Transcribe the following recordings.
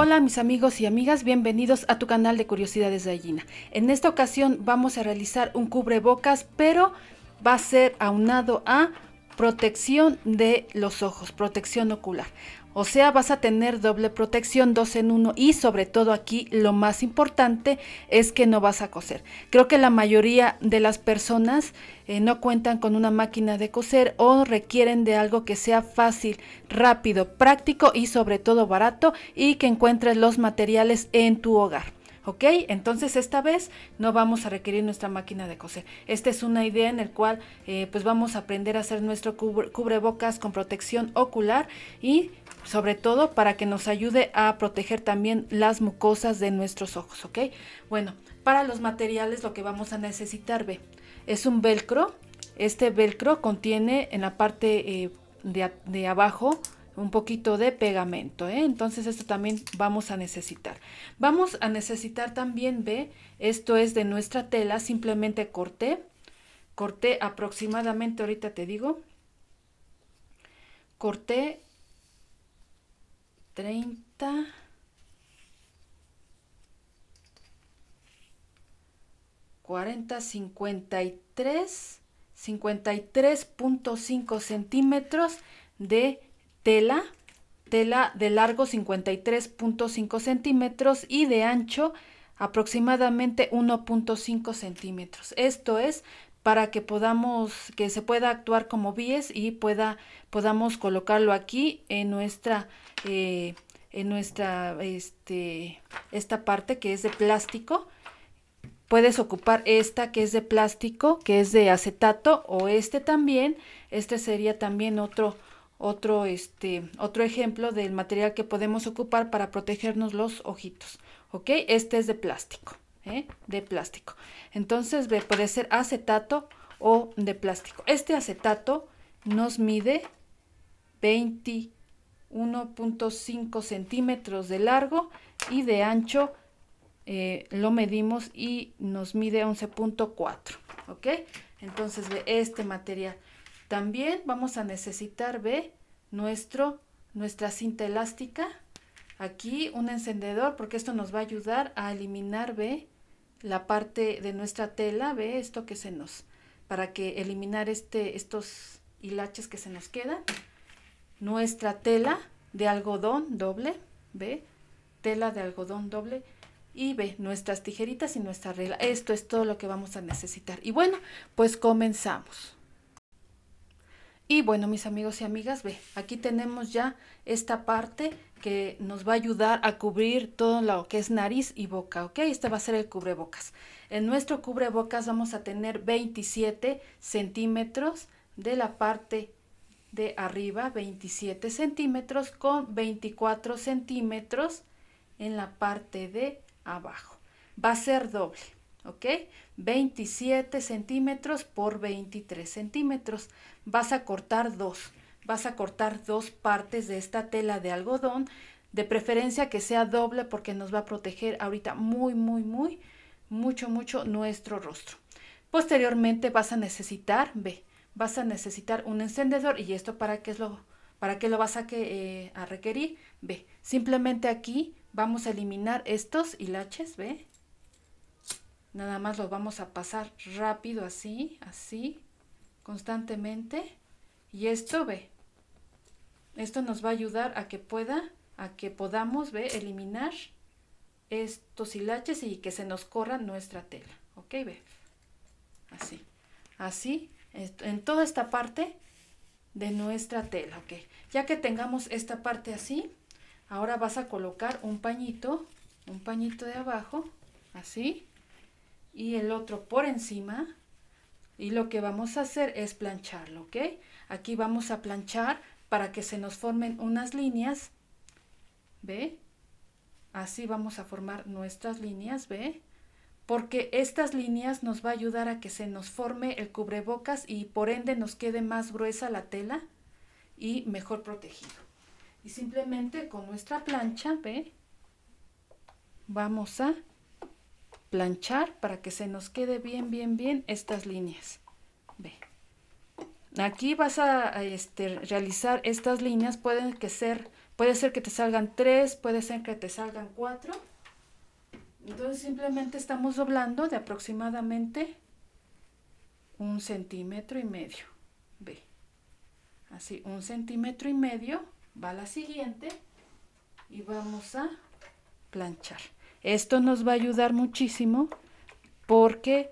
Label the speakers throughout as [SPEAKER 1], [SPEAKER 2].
[SPEAKER 1] Hola mis amigos y amigas, bienvenidos a tu canal de Curiosidades de Gallina. En esta ocasión vamos a realizar un cubrebocas, pero va a ser aunado a protección de los ojos, protección ocular. O sea, vas a tener doble protección, dos en uno y sobre todo aquí lo más importante es que no vas a coser. Creo que la mayoría de las personas eh, no cuentan con una máquina de coser o requieren de algo que sea fácil, rápido, práctico y sobre todo barato y que encuentres los materiales en tu hogar. ¿ok? Entonces esta vez no vamos a requerir nuestra máquina de coser. Esta es una idea en la cual eh, pues vamos a aprender a hacer nuestro cubrebocas con protección ocular y sobre todo para que nos ayude a proteger también las mucosas de nuestros ojos, ¿ok? Bueno, para los materiales lo que vamos a necesitar, ve, es un velcro. Este velcro contiene en la parte eh, de, abajo un poquito de pegamento, ¿eh? entonces esto también vamos a necesitar. Vamos a necesitar también, ve, esto es de nuestra tela, simplemente corté, corté aproximadamente, ahorita te digo, corté 30. 40, 53, 53.5 centímetros de tela, tela de largo 53.5 centímetros y de ancho aproximadamente 1.5 centímetros. Esto es para que podamos, que se pueda actuar como bies y pueda, podamos colocarlo aquí en nuestra, eh, en nuestra, este, esta parte que es de plástico. Puedes ocupar esta que es de plástico, que es de acetato, o este también. Este sería también otro, otro, este, otro ejemplo del material que podemos ocupar para protegernos los ojitos. ¿Ok? Este es de plástico. ¿eh? de plástico. Entonces puede ser acetato o de plástico. Este acetato nos mide 21.5 centímetros de largo y de ancho eh, lo medimos y nos mide 11.4. ¿Ok? Entonces, de este material. También vamos a necesitar, ve, nuestro, nuestra cinta elástica. Aquí un encendedor, porque esto nos va a ayudar a eliminar, ve, la parte de nuestra tela, ve esto que se nos, para que eliminar este, estos hilaches que se nos quedan, nuestra tela de algodón doble, ve, tela de algodón doble, y ve nuestras tijeritas y nuestra regla. Esto es todo lo que vamos a necesitar. Y bueno, pues comenzamos. Y bueno, mis amigos y amigas, ve, aquí tenemos ya esta parte que nos va a ayudar a cubrir todo lo que es nariz y boca, ¿ok? Este va a ser el cubrebocas. En nuestro cubrebocas vamos a tener 27 centímetros de la parte de arriba, 27 centímetros con 24 centímetros en la parte de abajo. Va a ser doble, ¿ok? 27 centímetros por 23 centímetros. Vas a cortar dos vas a cortar dos partes de esta tela de algodón, de preferencia que sea doble porque nos va a proteger ahorita muy, muy, muy, mucho, mucho nuestro rostro. Posteriormente vas a necesitar, ve, vas a necesitar un encendedor y esto para qué es lo, para lo vas a, eh, a requerir, ve, simplemente aquí vamos a eliminar estos hilaches, ve, nada más los vamos a pasar rápido así, así, constantemente y esto ve, esto nos va a ayudar a que pueda, a que podamos ¿ve? eliminar estos hilaches y que se nos corra nuestra tela. ¿Ok? ¿Ve? Así. Así, en toda esta parte de nuestra tela. ¿Ok? Ya que tengamos esta parte así, ahora vas a colocar un pañito, un pañito de abajo, así, y el otro por encima. Y lo que vamos a hacer es plancharlo, ¿ok? Aquí vamos a planchar para que se nos formen unas líneas, ¿ve? Así vamos a formar nuestras líneas, ¿ve? Porque estas líneas nos va a ayudar a que se nos forme el cubrebocas y por ende nos quede más gruesa la tela y mejor protegido. Y simplemente con nuestra plancha, ¿ve? Vamos a planchar para que se nos quede bien, bien, bien estas líneas. ¿Ve? Aquí vas a, este, realizar estas líneas, pueden que ser, puede ser que te salgan tres, puede ser que te salgan cuatro. Entonces simplemente estamos doblando de aproximadamente un centímetro y medio. Así, un centímetro y medio va a la siguiente y vamos a planchar. Esto nos va a ayudar muchísimo porque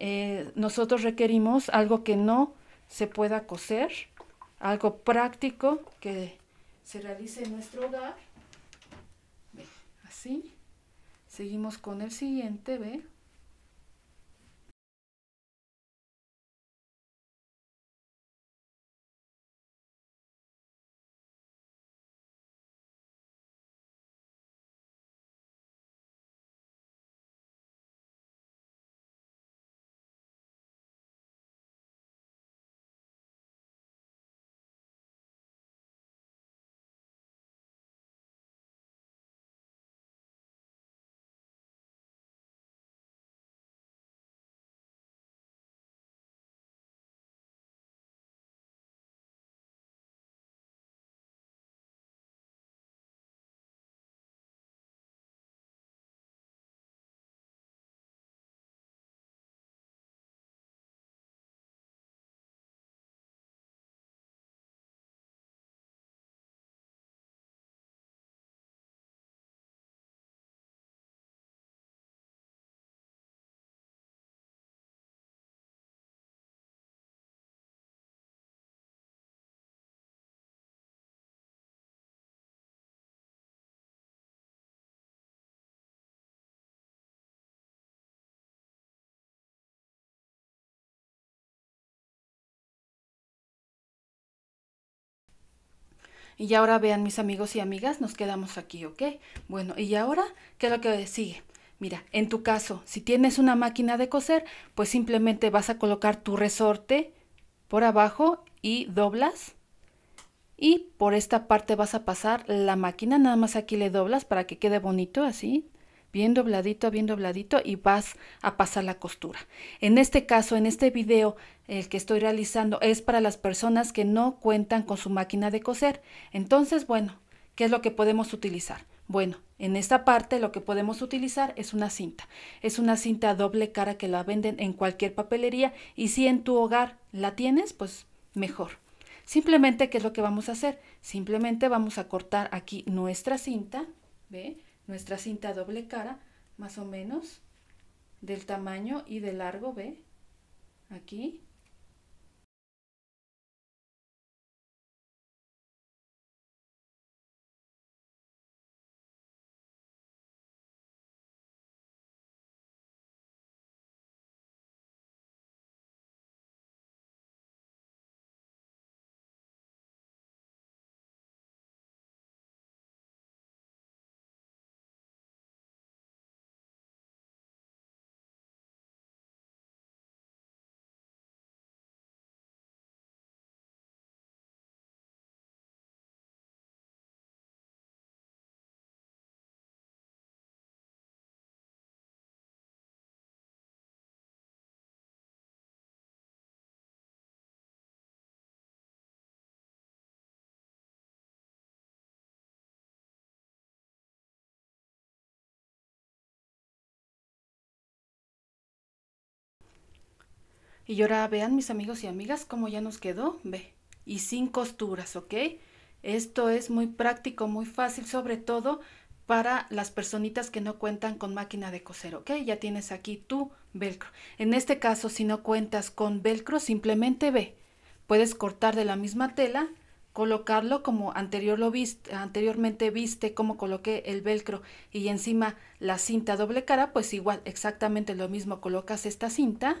[SPEAKER 1] eh, nosotros requerimos algo que no se pueda coser, algo práctico que se realice en nuestro hogar. Así. Seguimos con el siguiente, ¿ve? Y ahora vean mis amigos y amigas, nos quedamos aquí, ¿ok? Bueno, y ahora, ¿qué es lo que sigue? Mira, en tu caso, si tienes una máquina de coser, pues simplemente vas a colocar tu resorte por abajo y doblas. Y por esta parte vas a pasar la máquina, nada más aquí le doblas para que quede bonito así bien dobladito, bien dobladito y vas a pasar la costura. En este caso, en este video, el que estoy realizando es para las personas que no cuentan con su máquina de coser. Entonces, bueno, ¿qué es lo que podemos utilizar? Bueno, en esta parte lo que podemos utilizar es una cinta. Es una cinta doble cara que la venden en cualquier papelería y si en tu hogar la tienes, pues mejor. Simplemente, ¿qué es lo que vamos a hacer? Simplemente vamos a cortar aquí nuestra cinta, ¿ve? nuestra cinta doble cara, más o menos, del tamaño y de largo, ¿ve? Aquí. Y ahora vean mis amigos y amigas cómo ya nos quedó, ve, y sin costuras, ¿ok? Esto es muy práctico, muy fácil, sobre todo para las personitas que no cuentan con máquina de coser, ¿ok? Ya tienes aquí tu velcro. En este caso, si no cuentas con velcro, simplemente ve, puedes cortar de la misma tela, colocarlo como anterior lo viste, anteriormente viste cómo coloqué el velcro y encima la cinta doble cara, pues igual, exactamente lo mismo, colocas esta cinta,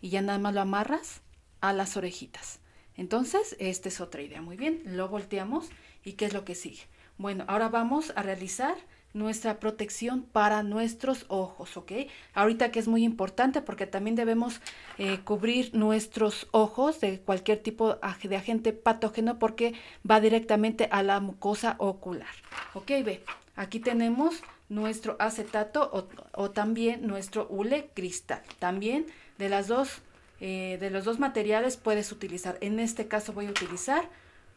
[SPEAKER 1] y ya nada más lo amarras a las orejitas. Entonces, esta es otra idea. Muy bien, lo volteamos y ¿qué es lo que sigue? Bueno, ahora vamos a realizar nuestra protección para nuestros ojos, ¿ok? Ahorita que es muy importante porque también debemos eh, cubrir nuestros ojos de cualquier tipo de agente patógeno porque va directamente a la mucosa ocular, ¿ok? Ve, aquí tenemos nuestro acetato o, también nuestro hule cristal. También de, las dos, eh, de los dos materiales puedes utilizar. En este caso voy a utilizar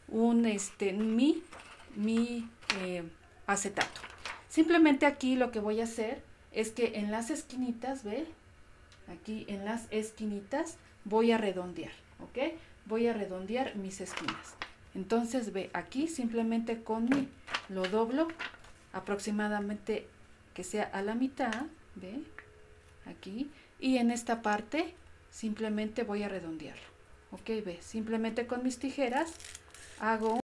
[SPEAKER 1] un este, mi, mi eh, acetato. Simplemente aquí lo que voy a hacer es que en las esquinitas, ve, aquí en las esquinitas voy a redondear, ¿ok? Voy a redondear mis esquinas. Entonces ve aquí simplemente con mi, lo doblo aproximadamente que sea a la mitad, ¿ve? Aquí. Y en esta parte simplemente voy a redondearlo. Ok, ve, simplemente con mis tijeras hago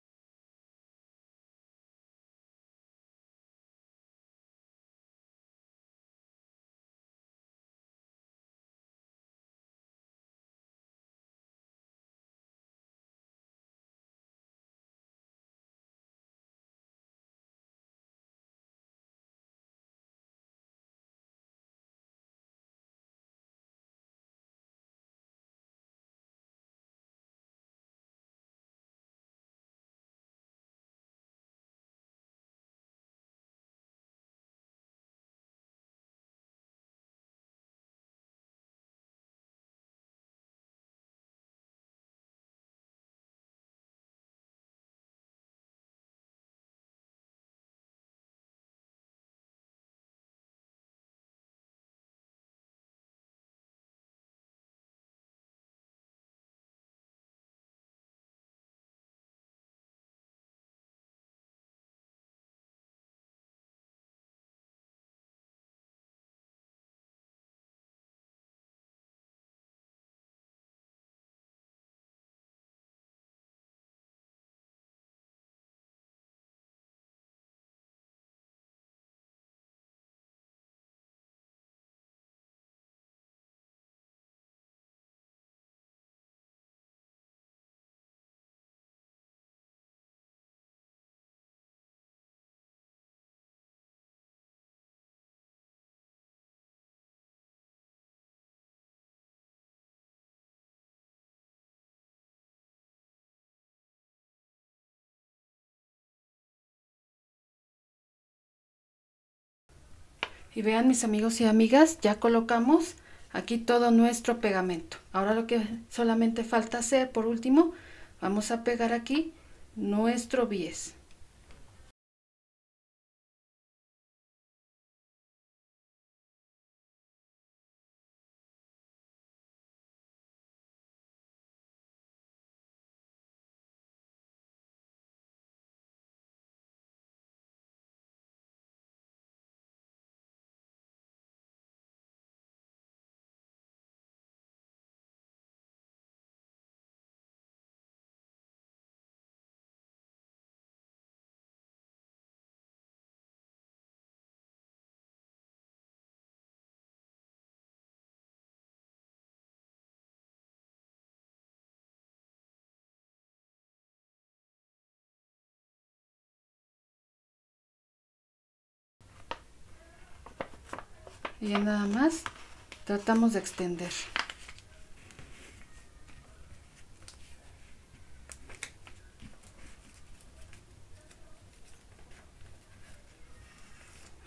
[SPEAKER 1] Y vean mis amigos y amigas, ya colocamos aquí todo nuestro pegamento. Ahora lo que solamente falta hacer, por último, vamos a pegar aquí nuestro bies. y ya nada más tratamos de extender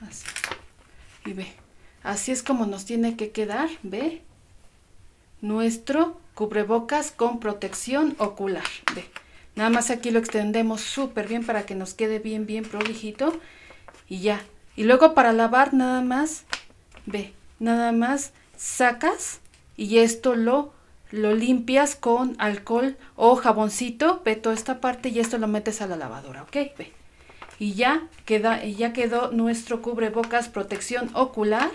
[SPEAKER 1] así y ve así es como nos tiene que quedar ve nuestro cubrebocas con protección ocular ve nada más aquí lo extendemos súper bien para que nos quede bien bien prolijito y ya y luego para lavar nada más Ve, nada más sacas y esto lo, lo limpias con alcohol o jaboncito, ve toda esta parte y esto lo metes a la lavadora, ¿ok? Ve. Y ya, queda, ya quedó nuestro cubrebocas protección ocular.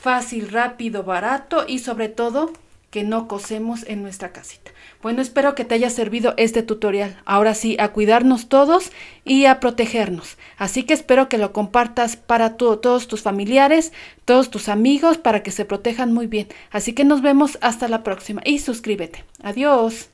[SPEAKER 1] Fácil, rápido, barato y sobre todo que no cosemos en nuestra casita. Bueno, espero que te haya servido este tutorial. Ahora sí, a cuidarnos todos y a protegernos. Así que espero que lo compartas para todos tus familiares, todos tus amigos, para que se protejan muy bien. Así que nos vemos hasta la próxima y suscríbete. Adiós.